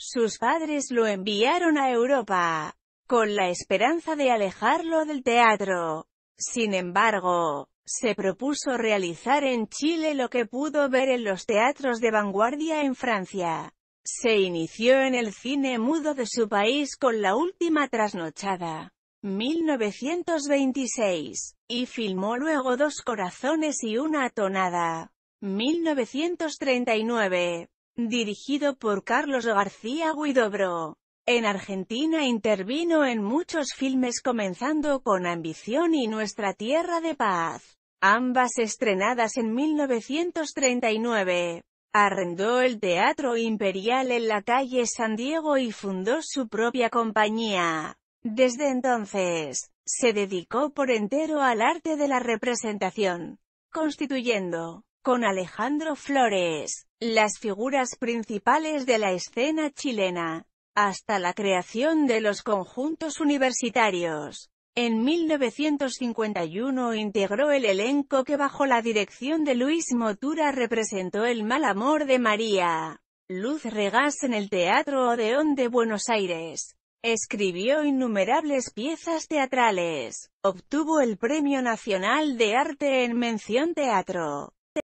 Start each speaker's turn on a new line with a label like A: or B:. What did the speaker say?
A: Sus padres lo enviaron a Europa, con la esperanza de alejarlo del teatro. Sin embargo, se propuso realizar en Chile lo que pudo ver en los teatros de vanguardia en Francia. Se inició en el cine mudo de su país con La Última Trasnochada, 1926, y filmó luego Dos Corazones y Una Tonada, 1939 dirigido por Carlos García Guidobro. En Argentina intervino en muchos filmes comenzando con Ambición y Nuestra Tierra de Paz, ambas estrenadas en 1939. Arrendó el Teatro Imperial en la calle San Diego y fundó su propia compañía. Desde entonces, se dedicó por entero al arte de la representación, constituyendo con Alejandro Flores, las figuras principales de la escena chilena, hasta la creación de los conjuntos universitarios. En 1951 integró el elenco que bajo la dirección de Luis Motura representó El mal amor de María Luz Regas en el Teatro Odeón de Buenos Aires. Escribió innumerables piezas teatrales. Obtuvo el Premio Nacional de Arte en Mención Teatro.